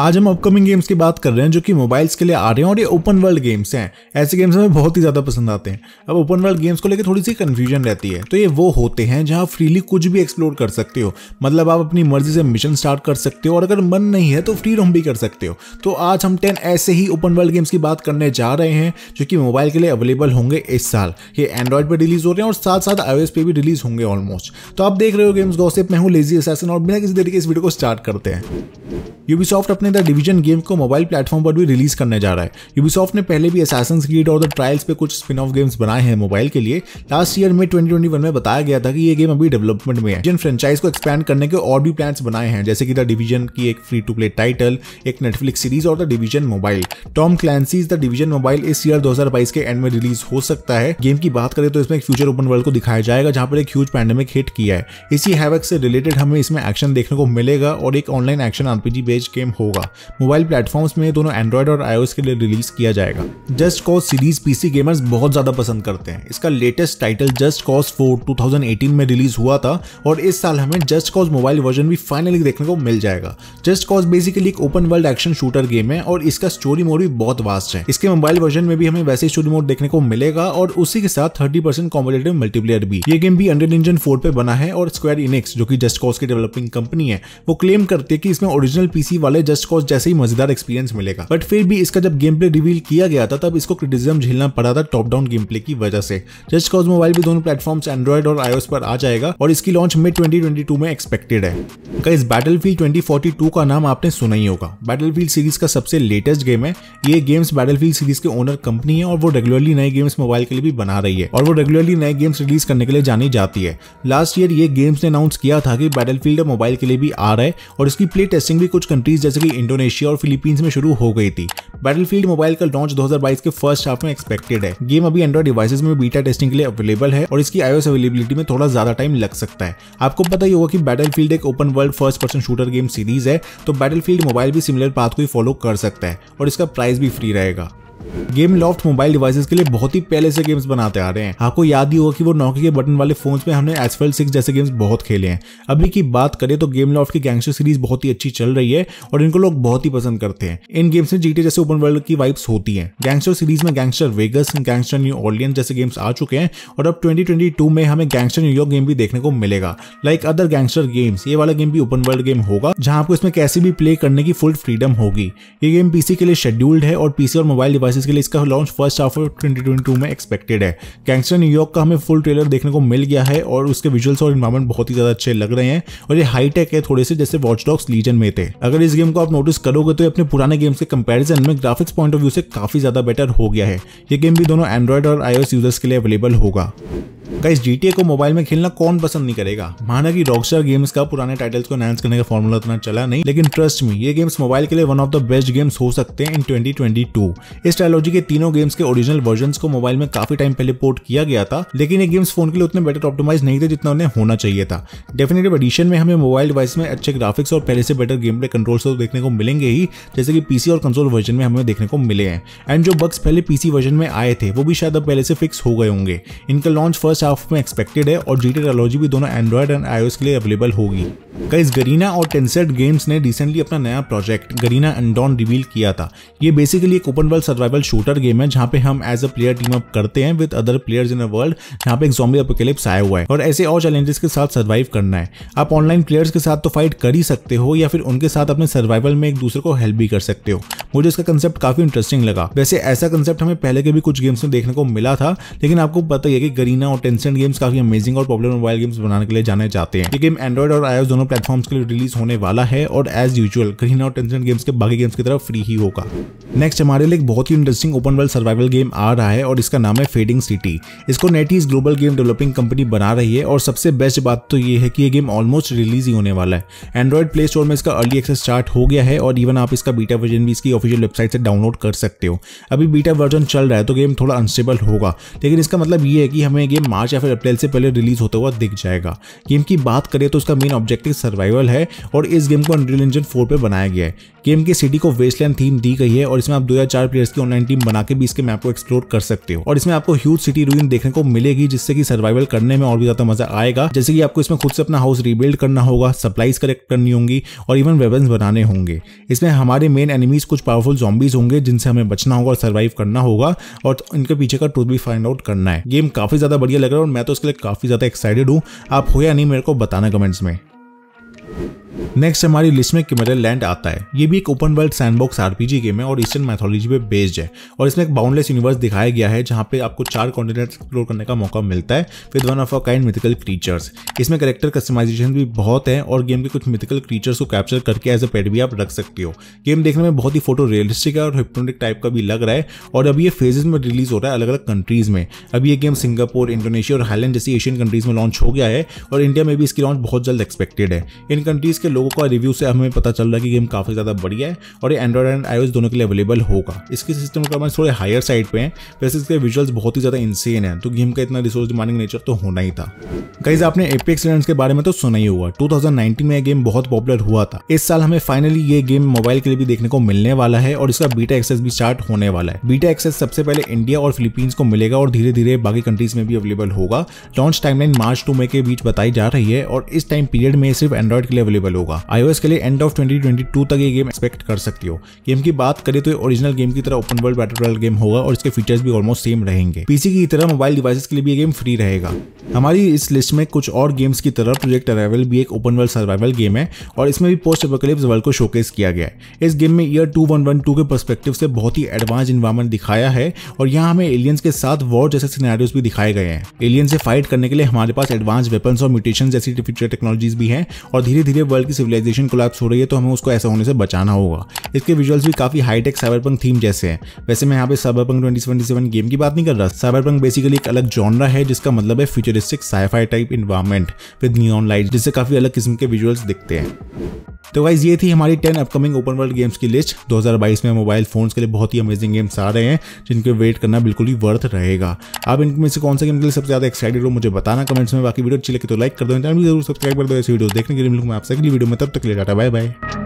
आज हम upcoming games की बात कर रहे हैं जो कि मोबाइल्स के लिए आ रहे हैं और ये ओपन वर्ल्ड गेम्स हैं ऐसे गेम्स हमें बहुत ही ज़्यादा पसंद आते हैं अब ओपन वर्ल्ड गेम्स को लेकर थोड़ी सी कन्फ्यूजन रहती है तो ये वो होते हैं जहाँ फ्रीली कुछ भी एक्सप्लोर कर सकते हो मतलब आप अपनी मर्जी से मिशन स्टार्ट कर सकते हो और अगर मन नहीं है तो फ्री रोम भी कर सकते हो तो आज हम टेन ऐसे ही ओपन वर्ल्ड गेम्स की बात करने जा रहे हैं जो कि मोबाइल के लिए अवेलेबल होंगे इस साल ये एंड्रॉयड पर रिलीज हो रहे हैं और साथ साथ आई पे भी रिलीज होंगे ऑलमोस्ट तो आप देख रहे हो गेम्स गॉसिप में हूँ लेजी असैसन और बिना किसी तरीके इस वीडियो को स्टार्ट करते हैं यूबीसॉफ्ट अपने द डिवीजन गेम को मोबाइल प्लेटफॉर्म पर भी रिलीज करने जा रहा है यूबीसॉफ्ट ने पहले भी एसेसन क्रीड और द ट्रायल्स पे कुछ स्पिन ऑफ गेम्स बनाए हैं मोबाइल के लिए लास्ट ईयर में ट्वेंटी में बताया गया था कि ये गेम अभी डेवलपमेंट में है जिन फ्रेंचाइज को एक्सपैंड करने के और भी प्लान बनाए हैं जैसे कि द डिवीजन की एक फ्री टू प्ले टाइटल एक नेटफ्लिक्स सीरीज और The Division mobile Tom Clancy's The Division mobile इस ईयर दो के एंड में रिलीज हो सकता है गेम की बात करें तो इसमें एक फ्यूचर ओपन वर्ल्ड को दिखाया जाएगा जहां पर एक ह्यूज पैंडेमिक हिट किया है इसी हैवक से रिलेटेड हमें इसमें एक्शन देखने को मिलेगा और एक online action RPG based game होगा मोबाइल प्लेटफॉर्म्स में दोनों एंड्रॉयड और आईओएस के लिए रिलीज किया जाएगा Just Cause series PC gamers बहुत ज्यादा पसंद करते हैं इसका latest title Just Cause four two में रिलीज हुआ था और इस साल हमें जस्ट कॉज मोबाइल वर्जन भी फाइनली देखने को मिल जाएगा जस्ट कॉज बेसिकली एक open world action shooter game है और इसका स्टोरी मोड भी बहुत वास्ट है इसके मोबाइल वर्जन में भी हमें वैसे स्टोरी मोड देखने को मिलेगा और उसी के साथ थर्टी परसेंट कॉम्पिटेटिव मल्टीप्लेयर भी ये गेम भी अंडर इंजन फोर पे बना है और स्क्वायर इनिक्स जो कि जस्ट कॉज की डेवलपिंग कंपनी है वो क्लेम करती है कि इसमें ओरिजिनल पीसी वाले जस्ट कॉज जैसे ही मजेदार एक्सपीरियंस मिलेगा बट फिर भी इसका जब गेम प्ले रिवील किया गया था तब इसको क्रिटिसिज्म झेलना पड़ा था टॉप डाउन गेम प्ले की वजह से जस्ट कॉज मोबाइल भी दोनों प्लेटफॉर्म्स एंड्रॉइड और आईओएस पर आ जाएगा और इसकी लॉन्च मिड 2022 में एक्सपेक्टेड है इस बैटल फील्ड का नाम आपने सुना ही होगा बैटल सीरीज का सबसे लेटेस्ट गेम है ये गेम्स बैटल सीरीज के ओनर कंपनी है और वो रेगुलरली नए गेम्स मोबाइल के लिए भी बना रही है और वो रेगुलरली नए गेम्स रिलीज करने के लिए जानी जाती है लास्ट ईयर ये गेम्स ने अनाउंस किया था कि बैटल मोबाइल के लिए भी आ रहा है और इसकी प्ले टेस्टिंग भी कुछ कंट्रीज जैसे कि इंडोनेशिया और फिलीपींस में शुरू हो गई थी बैटलफील्ड मोबाइल का लॉन्च 2022 के फर्स्ट हाफ में एक्सपेक्टेड है गेम अभी एंड्रॉइड डिवाइसेस में बीटा टेस्टिंग के लिए अवेलेबल है और इसकी आईओएस अवेलेबिलिटी में थोड़ा ज्यादा टाइम लग सकता है आपको पता ही होगा कि बैटलफील्ड एक open world first person shooter game series है तो बैटलफील्ड मोबाइल भी सिमिलर पाथ को ही फॉलो कर सकता है और इसका प्राइस भी फ्री रहेगा गेम लॉफ्ट मोबाइल डिवाइसेस के लिए बहुत ही पहले से गेम्स बनाते आ रहे हैं आपको हाँ, याद ही होगा कि वो नौकरी के बटन वाले फोन्स में हमने एसफेल सिक्स जैसे गेम्स बहुत खेले हैं अभी की बात करें तो गेम लॉफ्ट की गैंगस्टर सीरीज बहुत ही अच्छी चल रही है और इनको लोग बहुत ही पसंद करते हैं इन गेम्स में जीटे जैसे ओपन वर्ल्ड की वाइब्स होती है गैंगस्टर सीरीज में Gangstar Vegas Gangstar New Orleans games आ चुके हैं और अब ट्वेंटी में हमें गैंगस्टर न्यूयॉर्क गेम भी देखने को मिलेगा लाइक अदर गैंगस्टर गेम्स ये वाला गेम भी ओपन वर्ल्ड गेम होगा जहां आपको इसमें कैसे भी प्ले करने की फुल फ्रीडम होगी ये गेम पीसी के लिए शेड्यूल्ड है और पीसी और मोबाइल डिवाइस डिवाइसेस के लिए इसका लॉन्च फर्स्ट हाफ ऑफ 2022 में एक्सपेक्टेड है गैंगस्टर न्यूयॉर्क का हमें फुल ट्रेलर देखने को मिल गया है और उसके विजुअल्स और इन्वायरमेंट बहुत ही ज्यादा अच्छे लग रहे हैं और ये हाईटेक है थोड़े से जैसे वॉचडॉग्स लीजन में थे अगर इस गेम को आप नोटिस करोगे तो अपने पुराने गेम्स के कंपेरिजन में ग्राफिक्स पॉइंट ऑफ व्यू से काफी ज्यादा बेटर हो गया है ये गेम भी दोनों एंड्रॉइड और आईओएस यूजर्स के लिए अवेलेबल होगा गाइस GTA को मोबाइल में खेलना कौन पसंद नहीं करेगा माना कि रॉकस्टार गेम्स का पुराने टाइटल्स को एनहेंस करने का फॉर्मूला उतना चला नहीं लेकिन ट्रस्ट में ये गेम्स मोबाइल के लिए one of the best games हो सकते हैं इन 2022 इस ट्रायलॉजी के तीनों गेम्स के ओरिजिनल वर्जन को मोबाइल में काफी टाइम पहले पोर्ट किया गया था लेकिन ये गेम्स फोन के लिए उतने बेटर ऑप्टोमाइज नहीं थे जितना उन्हें होना चाहिए था डेफिनेटिव एडिशन में हमें मोबाइल डिवाइस में अच्छे ग्राफिक्स और पहले से बेटर गेम प्ले कंट्रोल्स तो देखने को मिलेंगे ही जैसे कि पीसी और कंसोल वर्जन में हमें देखने को मिले हैं एंड जो बग्स पहले पीसी वर्जन में आए थे वो भी शायद अब पहले से फिक्स हो गए होंगे इनका लॉन्च फर्स्ट फर्स्ट हाफ में एक्सपेक्टेड है और जी टेक्नोलॉजी भी दोनों एंड्रॉइड एंड आईओएस के लिए अवेलेबल होगी कई गरीना और टेंसेट गेम्स ने रिसेंटली अपना नया प्रोजेक्ट गरीना एंडॉन रिवील किया था ये बेसिकली एक open world survival shooter game है जहाँ पे हम as a player team up करते हैं with other players in a world जहाँ पे एक जॉम्बी अपोकेलिप्स आया हुआ है और ऐसे और चैलेंजेस के साथ सर्वाइव करना है आप ऑनलाइन प्लेयर्स के साथ तो फाइट कर ही सकते हो या फिर उनके साथ अपने सर्वाइवल में एक दूसरे को हेल्प भी कर सकते हो मुझे इसका कंसेप्ट काफी इंटरेस्टिंग लगा वैसे ऐसा कंसेप्ट हमें पहले के भी कुछ गेम्स में देखने को मिला था लेकिन आपको पता ही है कि गरीना और टेंसेंट गेम्स काफी अमेजिंग और पॉपुलर मोबाइल गेम्स बनाने के लिए जाने जाते हैं ये गेम एंड्रॉइड और आयोज दोनों प्लेटफॉर्म्स के लिए रिलीज होने वाला है और एज यूजल ग्रीन और टेंसेंट गेम्स के बाकी गेम्स की तरफ फ्री ही होगा नेक्स्ट हमारे लिए एक बहुत ही interesting open world survival game आ रहा है और इसका नाम है फेडिंग सिटी इसको NetEase global game developing company बना रही है और सबसे बेस्ट बात तो ये है कि ये गेम ऑलमोस्ट रिलीज ही होने वाला है एंड्रॉइड प्ले स्टोर में इसका अर्ली एक्सेस स्टार्ट हो गया है और इवन आप इसका बीटा वर्जन भी इसकी ऑफिशियल वेबसाइट से डाउनलोड कर सकते हो अभी बीटा वर्जन चल रहा है तो गेम थोड़ा अनस्टेबल होगा लेकिन इसका मतलब ये है कि हमें गेम मार्च या फिर अप्रैल से पहले रिलीज होता हुआ दिख जाएगा गेम की बात करें तो इसका मेन ऑब्जेक्टिव सर्वाइवल है और इस गेम को अनरियल इंजन फोर पर बनाया गया है गेम की सिटी को वेस्टलैंड थीम दी गई है और इसमें आप दो या चार प्लेयर्स की ऑनलाइन टीम बना के भी इसके मैप को एक्सप्लोर कर सकते हो और इसमें आपको ह्यूज सिटी रूइन देखने को मिलेगी जिससे कि सर्वाइवल करने में और भी ज्यादा मजा आएगा जैसे कि आपको इसमें खुद से अपना हाउस रिबिल्ड करना होगा सप्लाईज कलेक्ट करनी होंगी और इवन वेपन्स बनाने होंगे इसमें हमारे मेन एनिमीज कुछ पावरफुल जॉम्बीज होंगे जिनसे हमें बचना होगा और सर्वाइव करना होगा और इनके पीछे का ट्रूथ भी फाइंड आउट करना है गेम काफी ज्यादा बढ़िया करेगा और मैं तो इसके लिए काफ़ी ज़्यादा एक्साइटेड हूँ आप हो या नहीं मेरे को बताना कमेंट्स में नेक्स्ट हमारी लिस्ट में किमेरल लैंड आता है ये भी एक open world sandbox RPG game है और ईस्टर्न मैथोलॉजी पे बेस्ड है और इसमें एक बाउंडलेस यूनिवर्स दिखाया गया है जहाँ पे आपको चार कॉन्टिनेंट एक्सप्लोर करने का मौका मिलता है with one of a kind mythical creatures इसमें करेक्टर कस्टमाइजेशन भी बहुत है और गेम के कुछ मिथिकल क्रीचर्स को कैप्चर करके एज अ पेड भी आप रख सकते हो गेम देखने में बहुत ही फोटो रियलिस्टिक है और हिप्टोनिक टाइप का भी लग रहा है और अभी ये फेजेज में रिलीज हो रहा है अलग अलग कंट्रीज में अभी ये गेम सिंगापुर इंडोनेशिया और हाईलैंड जैसी एशियन कंट्रीज में लॉन्च हो गया है और इंडिया में भी इसकी लॉन्च बहुत जल्द एक्सपेक्टेड है इन कंट्रीज के लोगों का रिव्यू से हमें पता चल रहा है कि गेम काफ़ी ज़्यादा बढ़िया है और ये एंड्रॉइड एंड आई दोनों के लिए अवेलेबल होगा इसके सिस्टम का मैं थोड़े हायर साइड पे हैं वैसे इसके विजुअल्स बहुत ही ज़्यादा इंसेन है तो गेम का इतना रिसोर्स डिमांडिंग नेचर तो होना ही था गाइज आपने एपेक्स लेजेंड्स के बारे में तो सुना ही हुआ टू में यह गेम बहुत पॉपुलर हुआ था इस साल हमें फाइनली ये गेम मोबाइल के लिए भी देखने को मिलने वाला है और इसका बीटा एक्सेस भी स्टार्ट होने वाला है बीटा एक्सेस सबसे पहले इंडिया और फिलीपींस को मिलेगा और धीरे धीरे बाकी कंट्रीज में भी अवेलेबल होगा launch timeline March to May के बीच बताई जा रही है और इस टाइम पीरियड में सिर्फ एंड्रॉइड के लिए अवेलेबल होगा होगा आईओएस के लिए एंड ऑफ 2022 तक ये गेम एक्सपेक्ट कर सकती हो गेम की बात करें तो ये ओरिजिनल गेम की तरह open world battle royale game होगा और इसके फीचर्स भी ऑलमोस्ट सेम रहेंगे पीसी की तरह मोबाइल डिवाइसेस के लिए भी ये गेम फ्री रहेगा हमारी इस लिस्ट में कुछ और गेम्स की तरह प्रोजेक्ट अराइवल भी एक ओपन वर्ल्ड सर्वाइवल गेम है और इसमें भी पोस्ट एपोकलिप्स वर्ल्ड को शोकेस किया गया है इस गेम में year two one one two के परस्पेक्टिव से बहुत ही एडवांस इन्वायरमेंट दिखाया है और यहाँ हमें एलियंस के साथ वॉर जैसे सिनेरियोज भी दिखाए गए हैं एलियन से फाइट करने के लिए हमारे पास एडवांस वेपन्स और म्यूटेशन जैसी फ्यूचर टेक्नोलॉजीज भी हैं और धीरे धीरे वर्ल्ड की सिविलाइजेशन कोलैप्स हो रही है तो हमें उसको ऐसा होने से बचाना होगा इसके विजुअल्स भी काफी हाईटेक साइबरपंक थीम जैसे हैं वैसे मैं यहाँ पे साइबरपंक 2077 गेम की बात नहीं कर रहा साइबरपंक बेसिकली एक अलग जॉनरा है जिसका मतलब है futuristic sci fi type environment with neon light जिससे काफी अलग किस्म के विजुअल्स दिखते हैं तो गाइज ये थी हमारी 10 अपकमिंग ओपन वर्ल्ड गेम्स की लिस्ट 2022 में मोबाइल फोन्स के लिए बहुत ही अमेजिंग गेम्स आ रहे हैं जिनके वेट करना बिल्कुल ही वर्थ रहेगा आप इनमें से कौन से गेम के लिए सबसे ज्यादा एक्साइटेड हो मुझे बताना कमेंट्स में बाकी वीडियो अच्छी लगे तो लाइक कर दो जरूर सब्सक्राइब कर दो ऐसी वीडियो देखने के लिए मिलूंगा आपसे अगली वीडियो में तब तक ले डाटा बाय बाय